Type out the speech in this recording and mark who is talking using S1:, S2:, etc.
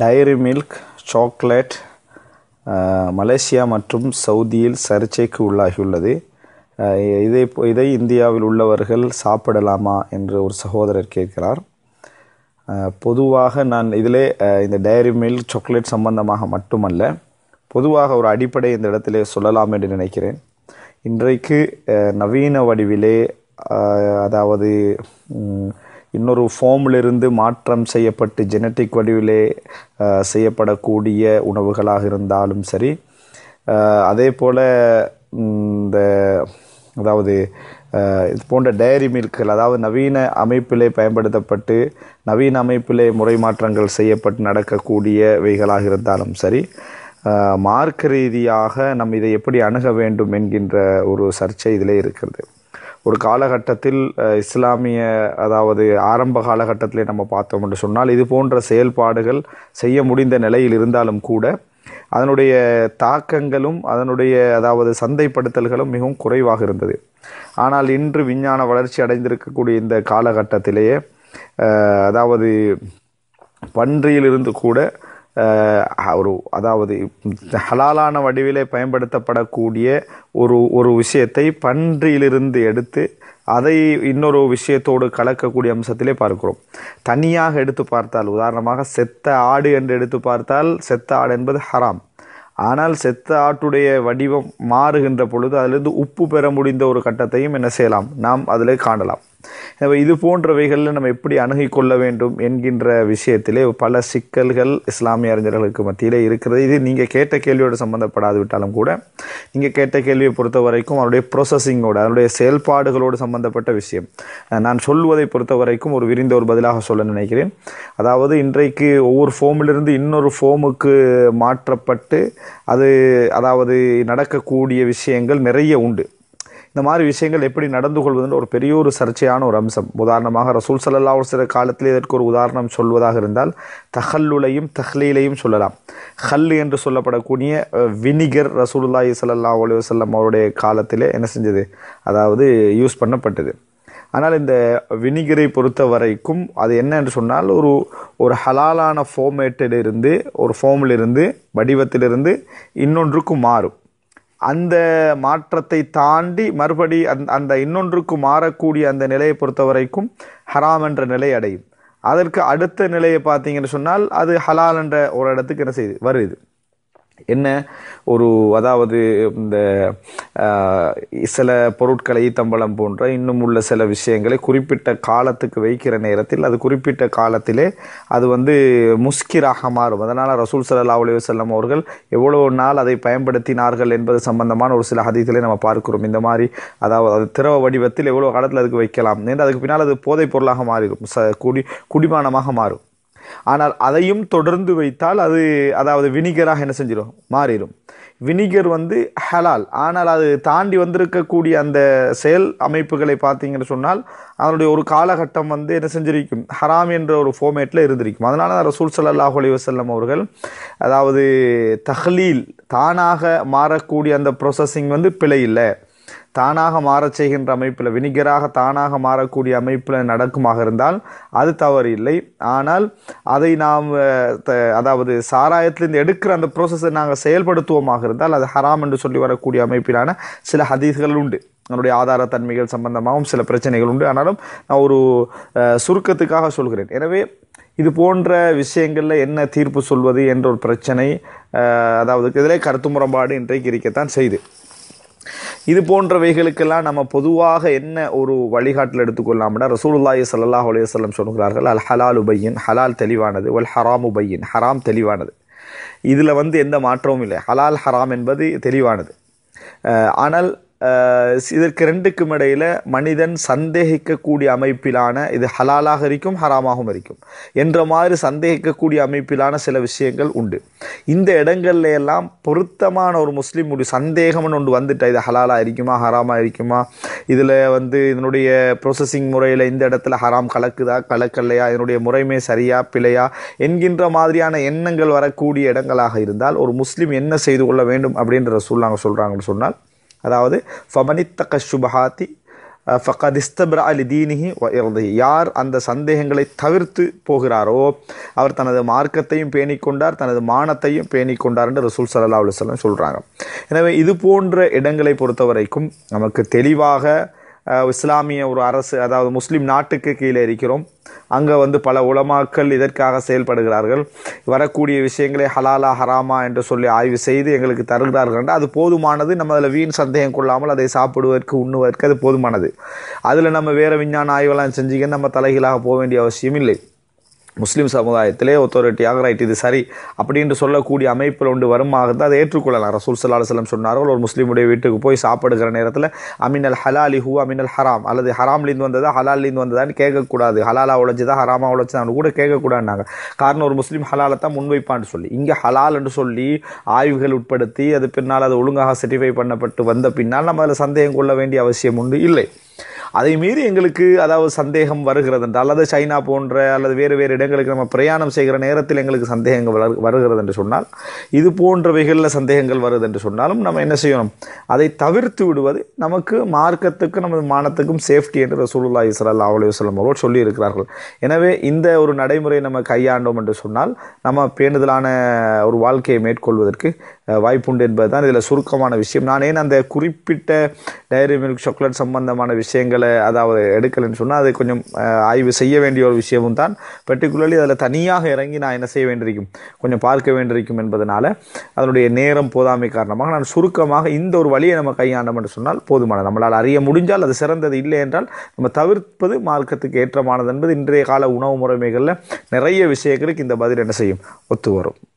S1: diary milk chocolate Malaysia மற்றும் சவுதியில் சர்ச்சைக்கு உள்ளாகியுள்ளது uh, இதை இதை இந்தியாவில் உள்ளவர்கள் சாப்பிடலாமா என்று ஒரு சகோதரர் கேட்கிறார் uh, பொதுவாக நான் இதிலே uh, இந்த டைரி மில்க் சாக்லேட் சம்பந்தமாக மட்டுமல்ல பொதுவாக ஒரு அடிப்படை இந்த இடத்திலே சொல்லலாம் என்று நினைக்கிறேன் இன்றைக்கு நவீன வடிவிலே அதாவது இன்னொரு ஃபோமிலிருந்து மாற்றம் செய்யப்பட்டு ஜெனட்டிக் வடிவிலே செய்யப்படக்கூடிய உணவுகளாக இருந்தாலும் சரி அதே போல் இந்த அதாவது இது போன்ற டைரி மில்க்குகள் அதாவது நவீன அமைப்பிலே பயன்படுத்தப்பட்டு நவீன அமைப்பிலே முறை மாற்றங்கள் செய்யப்பட்டு நடக்கக்கூடிய வைகளாக இருந்தாலும் சரி மார்க்க ரீதியாக நம் இதை எப்படி அணுக வேண்டும் என்கின்ற ஒரு சர்ச்சை இதில் இருக்கிறது ஒரு காலகட்டத்தில் இஸ்லாமிய அதாவது ஆரம்ப காலகட்டத்திலே நம்ம பார்த்தோம் என்று சொன்னால் இது போன்ற செயல்பாடுகள் செய்ய முடிந்த நிலையில் இருந்தாலும் கூட அதனுடைய தாக்கங்களும் அதனுடைய அதாவது சந்தைப்படுத்தல்களும் மிகவும் குறைவாக இருந்தது ஆனால் இன்று விஞ்ஞான வளர்ச்சி அடைந்திருக்கக்கூடிய இந்த காலகட்டத்திலேயே அதாவது பன்றியிலிருந்து கூட ஒரு அதாவது ஹலாலான வடிவிலே பயன்படுத்தப்படக்கூடிய ஒரு ஒரு விஷயத்தை பன்றியிலிருந்து எடுத்து அதை இன்னொரு விஷயத்தோடு கலக்கக்கூடிய அம்சத்திலே பார்க்கிறோம் தனியாக எடுத்து பார்த்தால் உதாரணமாக செத்த ஆடு என்று எடுத்து பார்த்தால் செத்த ஆடு என்பது ஹராம் ஆனால் செத்த ஆட்டுடைய வடிவம் மாறுகின்ற பொழுது அதிலிருந்து உப்பு பெற முடிந்த ஒரு கட்டத்தையும் என்ன செய்யலாம் நாம் அதில் காணலாம் இது போன்றவைகளில் நம்ம எப்படி அணுகிக்கொள்ள வேண்டும் என்கின்ற விஷயத்திலே பல சிக்கல்கள் இஸ்லாமிய அறிஞர்களுக்கு மத்தியிலே இருக்கிறது இது நீங்கள் கேட்ட கேள்வியோடு சம்மந்தப்படாது விட்டாலும் கூட நீங்கள் கேட்ட கேள்வியை பொறுத்த வரைக்கும் அவருடைய ப்ரோசஸிங்கோடு அதனுடைய செயல்பாடுகளோடு சம்மந்தப்பட்ட விஷயம் நான் சொல்வதை பொறுத்த வரைக்கும் ஒரு விரிந்த ஒரு பதிலாக சொல்ல நினைக்கிறேன் அதாவது இன்றைக்கு ஒவ்வொரு ஃபோமிலிருந்து இன்னொரு ஃபோமுக்கு மாற்றப்பட்டு அது அதாவது நடக்கக்கூடிய விஷயங்கள் நிறைய உண்டு இந்த மாதிரி விஷயங்கள் எப்படி நடந்து கொள்வதுன்னு ஒரு பெரிய ஒரு சர்ச்சையான ஒரு அம்சம் உதாரணமாக ரசூல் சல்லா ஒரு சில காலத்தில் இதற்கு ஒரு உதாரணம் சொல்வதாக இருந்தால் தஹல்லுலையும் தஹ்லீலையும் சொல்லலாம் ஹல் என்று சொல்லப்படக்கூடிய வினிகர் ரசூலுல்லாஹி சல்லா அலி வல்லம் அவருடைய காலத்தில் என்ன செஞ்சது அதாவது யூஸ் பண்ணப்பட்டது ஆனால் இந்த வினிகரை பொறுத்த வரைக்கும் அது என்ன என்று சொன்னால் ஒரு ஒரு ஹலாலான ஃபோமேட்டிலிருந்து ஒரு ஃபோமிலிருந்து வடிவத்திலிருந்து இன்னொன்றுக்கும் மாறும் அந்த மாற்றத்தை தாண்டி மறுபடி அந் அந்த இன்னொன்றுக்கு மாறக்கூடிய அந்த நிலையை பொறுத்த வரைக்கும் ஹராம் என்ற நிலை அடையும் அதற்கு அடுத்த நிலையை பார்த்தீங்கன்னு சொன்னால் அது ஹலால் என்ற ஒரு இடத்துக்கு என்ன செய்யுது வருது என்ன ஒரு அதாவது இந்த சில பொருட்களை ஈத்தம்பளம் போன்ற இன்னும் உள்ள சில விஷயங்களை குறிப்பிட்ட காலத்துக்கு வைக்கிற நேரத்தில் அது குறிப்பிட்ட காலத்திலே அது வந்து முஸ்கிராக மாறும் அதனால் ரசூல் சல்லா அலி வல்லம் அவர்கள் எவ்வளோ நாள் அதை பயன்படுத்தினார்கள் என்பது சம்பந்தமான ஒரு சில ஹதீத்திலே நம்ம பார்க்கிறோம் இந்த மாதிரி அதாவது அது திரவ வடிவத்தில் எவ்வளோ காலத்தில் அதுக்கு வைக்கலாம் என்று அதுக்கு பின்னால் அது போதைப் பொருளாக மாறிடும் ச குடி குடிமானமாக மாறும் ஆனால் அதையும் தொடர்ந்து வைத்தால் அது அதாவது வினிகராக என்ன செஞ்சிடும் மாறிடும் வினிகர் வந்து ஹலால் ஆனால் அது தாண்டி வந்திருக்கக்கூடிய அந்த செயல் அமைப்புகளை பார்த்தீங்கன்னு சொன்னால் அதனுடைய ஒரு காலகட்டம் வந்து என்ன செஞ்சிருக்கும் ஹராம் என்ற ஒரு ஃபோமேட்டில் இருந்திருக்கும் அதனால தான் ரசூல் சல்லாஹ் அலி வசல்லம் அவர்கள் அதாவது தஹ்லீல் தானாக மாறக்கூடிய அந்த ப்ரொசஸிங் வந்து பிழை இல்லை தானாக மாறச் செய்கின்ற அமைப்பில் வினிகராக தானாக மாறக்கூடிய அமைப்பில் நடக்குமாக இருந்தால் அது தவறு இல்லை ஆனால் அதை நாம் அதாவது சாராயத்திலிருந்து எடுக்கிற அந்த ப்ரோசஸை நாங்கள் செயல்படுத்துவோமாக இருந்தால் அது ஹராம் என்று சொல்லி வரக்கூடிய அமைப்பிலான சில ஹதீஸ்கள் உண்டு நம்முடைய ஆதாரத்தன்மைகள் சம்பந்தமாகவும் சில பிரச்சனைகள் உண்டு ஆனாலும் நான் ஒரு சுருக்கத்துக்காக சொல்கிறேன் எனவே இது போன்ற விஷயங்களில் என்ன தீர்ப்பு சொல்வது என்ற ஒரு பிரச்சனை அதாவது இதிலே கருத்து முரண்பாடு இன்றைக்கு இருக்கத்தான் செய்து இது போன்றவைகளுக்கெல்லாம் நம்ம பொதுவாக என்ன ஒரு வழிகாட்டில் எடுத்துக்கொள்ளாம்னா ரசூலுல்லாஹி சல்லாஹ் அலையம் சொல்கிறார்கள் அல் ஹலால் உபையின் ஹலால் தெளிவானது வல் ஹராம் உபையின் ஹராம் தெளிவானது இதில் வந்து எந்த மாற்றமும் இல்லை ஹலால் ஹராம் என்பது தெளிவானது ஆனால் இதற்கு ரெண்டுக்கும் இடையில் மனிதன் சந்தேகிக்கக்கூடிய அமைப்பிலான இது ஹலாலாக இருக்கும் ஹராமாகவும் இருக்கும் என்ற மாதிரி சந்தேகிக்கக்கூடிய அமைப்பிலான சில விஷயங்கள் உண்டு இந்த இடங்கள்ல எல்லாம் பொருத்தமான ஒரு முஸ்லீம் ஒரு சந்தேகம்னு ஒன்று வந்துட்டா இது ஹலாலாக இருக்குமா ஹராமாக இருக்குமா இதில் வந்து இதனுடைய ப்ரொசஸிங் முறையில் இந்த இடத்துல ஹராம் கலக்குதா கலக்கல்லையா இதனுடைய முறைமை சரியா பிழையா என்கின்ற மாதிரியான எண்ணங்கள் வரக்கூடிய இடங்களாக இருந்தால் ஒரு முஸ்லீம் என்ன செய்து கொள்ள வேண்டும் அப்படின்ற சூழ்நாங்க சொல்கிறாங்கன்னு சொன்னால் அதாவது ஃபமனித்த கஷுபஹாத்தி ஃபகதிஸ்தபிர அலி தீனிஹி வ இறதி யார் அந்த சந்தேகங்களை தவிர்த்து போகிறாரோ அவர் தனது மார்க்கத்தையும் பேணிக்கொண்டார் தனது மானத்தையும் பேணிக்கொண்டார் என்று ரசூல் சல்லா அலுவலம் சொல்கிறாங்க எனவே இது போன்ற இடங்களை பொறுத்த வரைக்கும் நமக்கு தெளிவாக இஸ்லாமிய ஒரு அரசு அதாவது முஸ்லீம் நாட்டுக்கு கீழே இருக்கிறோம் அங்கே வந்து பல உலமாக்கள் இதற்காக செயல்படுகிறார்கள் வரக்கூடிய விஷயங்களை ஹலாலா ஹராமா என்று சொல்லி ஆய்வு செய்து எங்களுக்கு தருகிறார்கள் என்றால் அது போதுமானது நம்ம அதில் வீண் சந்தேகம் கொள்ளாமல் அதை சாப்பிடுவதற்கு உண்ணுவதற்கு அது போதுமானது அதில் நம்ம வேறு விஞ்ஞான ஆய்வெல்லாம் செஞ்சுக்க நம்ம தலைகீழாக போக வேண்டிய அவசியம் இல்லை முஸ்லீம் சமுதாயத்திலே ஒத்தாரிட்டியாக ரைட் இது சரி என்று சொல்லக்கூடிய அமைப்பில் ஒன்று வருமாக தான் அதை ஏற்றுக்கொள்ளலாம் ரசூல் சல்லா அலுவலம் சொன்னார்கள் ஒரு முஸ்லீமுடைய வீட்டுக்கு போய் சாப்பிடுகிற நேரத்தில் அமின் அல் ஹலாலி ஹூ அமின் அல் ஹராம் அல்லது ஹராம்லேருந்து வந்ததா ஹலால்லேருந்து வந்ததான்னு கேட்கக்கூடாது ஹலாலாக உழைச்சதா ஹராமாக உழைச்சதான்னு கூட கேட்கக்கூடாதுன்னாங்க காரணம் ஒரு முஸ்லீம் ஹலாலை தான் முன்வைப்பான்னு சொல்லி இங்கே ஹலால் என்று சொல்லி ஆய்வுகள் உட்படுத்தி அது பின்னால் அது ஒழுங்காக சர்டிஃபை பண்ணப்பட்டு வந்த பின்னால் நம்ம அதில் சந்தேகம் கொள்ள வேண்டிய அவசியம் உண்டு இல்லை அதை மீறி எங்களுக்கு அதாவது சந்தேகம் வருகிறது என்றால் அல்லது சைனா போன்ற அல்லது வேறு வேறு இடங்களுக்கு நம்ம பிரயாணம் செய்கிற நேரத்தில் எங்களுக்கு சந்தேகங்கள் வரு வருகிறது என்று சொன்னால் இது போன்றவைகளில் சந்தேகங்கள் வருது என்று சொன்னாலும் நம்ம என்ன செய்யணும் அதை தவிர்த்து விடுவது நமக்கு மார்க்கத்துக்கும் நமது மானத்துக்கும் சேஃப்டி என்று சூழலா இஸ்ரல் அவளை சொல்லும் அவர்கள் சொல்லியிருக்கிறார்கள் எனவே இந்த ஒரு நடைமுறையை நம்ம கையாண்டோம் என்று சொன்னால் நம்ம பேணுதலான ஒரு வாழ்க்கையை மேற்கொள்வதற்கு வாய்ப்புண்டு என்பது தான் இதில் சுருக்கமான விஷயம் நான் ஏன் அந்த குறிப்பிட்ட டைரி மில்க் சாக்லேட் சம்பந்தமான விஷயங்களை அதாவது எடுக்கலைன்னு சொன்னால் அதை கொஞ்சம் ஆய்வு செய்ய வேண்டிய ஒரு விஷயமும் தான் பர்டிகுலர்லி அதில் தனியாக இறங்கி நான் என்ன செய்ய வேண்டியிருக்கும் கொஞ்சம் பார்க்க வேண்டியிருக்கும் என்பதனால் அதனுடைய நேரம் போதாமை காரணமாக நான் சுருக்கமாக இந்த ஒரு வழியை நம்ம கையாண்டோம் என்று சொன்னால் போதுமானது நம்மளால் அறிய முடிஞ்சால் அது சிறந்தது இல்லை என்றால் நம்ம தவிர்ப்பது மார்க்கத்துக்கு ஏற்றமானது என்பது இன்றைய கால உணவு முறைமைகளில் நிறைய விஷயங்களுக்கு இந்த பதில் என்ன செய்யும் ஒத்து வரும்